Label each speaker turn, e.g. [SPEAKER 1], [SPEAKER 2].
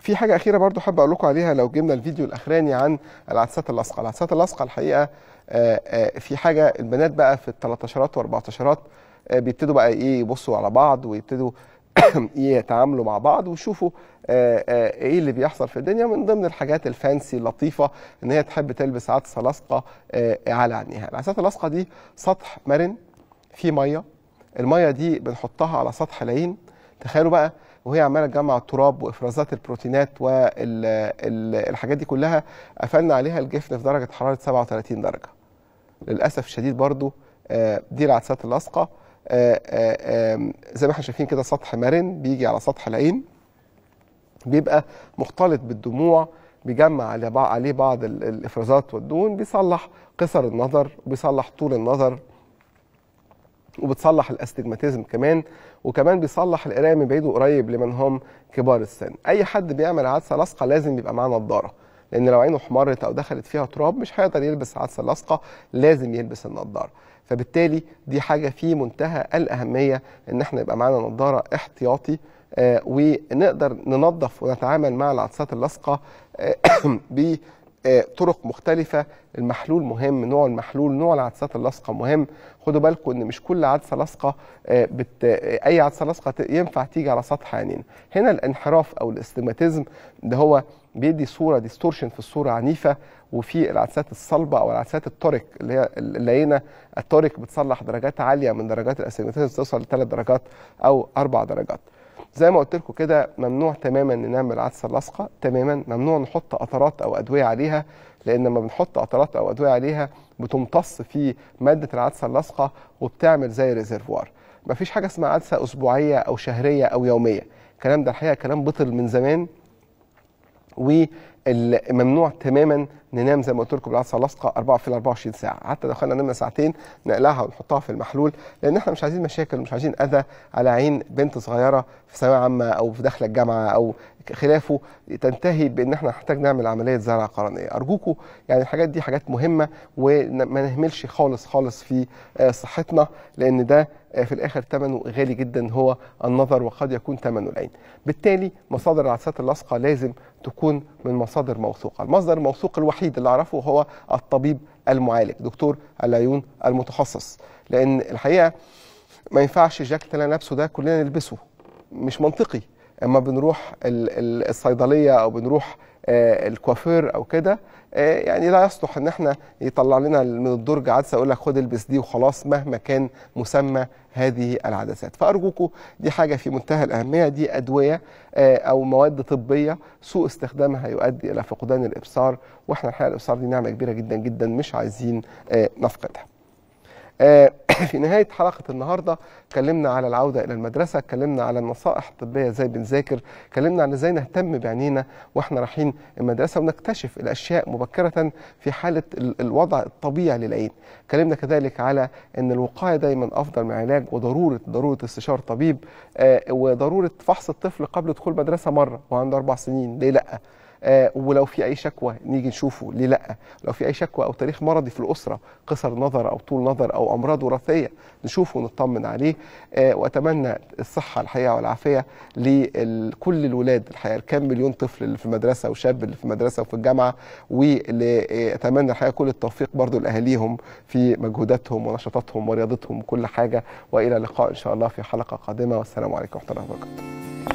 [SPEAKER 1] في حاجة أخيرة برضو حابب أقول لكم عليها لو جبنا الفيديو الأخراني عن العدسات اللاصقة، العدسات اللاصقة الحقيقة آه، آه، في حاجة البنات بقى في و وأربعتاشرات آه، بيبتدوا بقى إيه يبصوا على بعض ويبتدوا يتعاملوا مع بعض ويشوفوا ايه اللي بيحصل في الدنيا من ضمن الحاجات الفانسي اللطيفه ان هي تحب تلبس عدسه لاصقه على عينيها، العدسات اللاصقه دي سطح مرن فيه ميه، الميه دي بنحطها على سطح لين تخيلوا بقى وهي عماله تجمع التراب وافرازات البروتينات والحاجات دي كلها قفلنا عليها الجفن في درجه حراره 37 درجه للاسف الشديد برضو آه، دي العدسات اللاصقه آه، آه، زي ما احنا شايفين كده سطح مرن بيجي على سطح العين بيبقى مختلط بالدموع بيجمع عليه بعض الافرازات والدهون بيصلح قصر النظر بيصلح طول النظر وبتصلح الاستجماتيزم كمان وكمان بيصلح القرايه من بعيد وقريب لمن هم كبار السن اي حد بيعمل عدسه لاصقه لازم يبقى معاه نظاره لان لو عينه حمرت او دخلت فيها تراب مش هيقدر يلبس عدسه لاصقه لازم يلبس النضاره فبالتالي دي حاجه في منتهى الاهميه ان احنا يبقى معانا نضاره احتياطي آه، ونقدر ننظف ونتعامل مع العدسات اللاصقه آه، آه، طرق مختلفه المحلول مهم نوع المحلول نوع العدسات اللاصقه مهم خدوا بالكم ان مش كل عدسه لاصقه آه، بت... آه، اي عدسه لاصقه ينفع تيجي على سطح عينينا هنا الانحراف او الاستيماتيزم ده هو بيدي صوره ديستورشن في الصوره عنيفه وفي العدسات الصلبه او العدسات التوريك اللي هي اللينة التوريك بتصلح درجات عاليه من درجات الاستيماتيزم توصل لثلاث درجات او اربع درجات زي ما قلت لكم كده ممنوع تماما نعمل عدسه لاصقه تماما ممنوع نحط قطرات او ادويه عليها لان لما بنحط قطرات او ادويه عليها بتمتص في ماده العدسه اللاصقه وبتعمل زي ريزرفوار مفيش حاجه اسمها عدسه اسبوعيه او شهريه او يوميه الكلام ده الحقيقه كلام بطل من زمان وممنوع تماما ننام زي ما قلت لكم بالعدسه اللاصقه 4 في 24 ساعه حتى لو خلينا نمنا ساعتين نقلعها ونحطها في المحلول لان احنا مش عايزين مشاكل مش عايزين اذى على عين بنت صغيره في ثانويه عامه او في داخله الجامعه او خلافه تنتهي بان احنا نحتاج نعمل عمليه زرع قرنيه ارجوكم يعني الحاجات دي حاجات مهمه وما نهملش خالص خالص في آه، صحتنا لان ده آه، في الاخر ثمنه غالي جدا هو النظر وقد يكون ثمنه العين بالتالي مصادر العدسات اللاصقه لازم تكون من مصادر موثوقه المصدر الموثوق الوحيد اللي اعرفه هو الطبيب المعالج دكتور العيون المتخصص لان الحقيقه ما ينفعش جاكيت اللي انا لابسه ده كلنا نلبسه مش منطقي اما بنروح الصيدليه او بنروح آه، الكوافير او كده آه، يعني لا يصلح ان احنا يطلع لنا من الدرج عدسه يقول لك خد البس دي وخلاص مهما كان مسمى هذه العدسات فارجوكم دي حاجه في منتهى الاهميه دي ادويه آه، او مواد طبيه سوء استخدامها يؤدي الى فقدان الابصار واحنا الحقيقه الابصار دي نعمه كبيره جدا جدا مش عايزين نفقدها آه، في نهايه حلقه النهارده اتكلمنا على العوده الى المدرسه اتكلمنا على النصائح الطبيه ازاي بنذاكر اتكلمنا على ازاي نهتم بعينينا واحنا رايحين المدرسه ونكتشف الاشياء مبكره في حاله الوضع الطبيعي للعين اتكلمنا كذلك على ان الوقايه دايما افضل من العلاج وضروره ضروره استشاره طبيب آه، وضروره فحص الطفل قبل دخول مدرسه مره وعنده اربع سنين ليه لا آه، ولو في اي شكوى نيجي نشوفه ليه لا لو في اي شكوى او تاريخ مرضي في الاسره قصر نظر او طول نظر او امراض وراثيه نشوفه ونطمن عليه آه، واتمنى الصحه الحقيقه والعافيه لكل الولاد الحقيقه الكام مليون طفل اللي في المدرسه وشاب اللي في المدرسه وفي الجامعه واتمنى آه، الحقيقه كل التوفيق برضو لاهاليهم في مجهوداتهم ونشاطاتهم ورياضتهم وكل حاجه والى اللقاء ان شاء الله في حلقه قادمه والسلام عليكم ورحمه الله وبركاته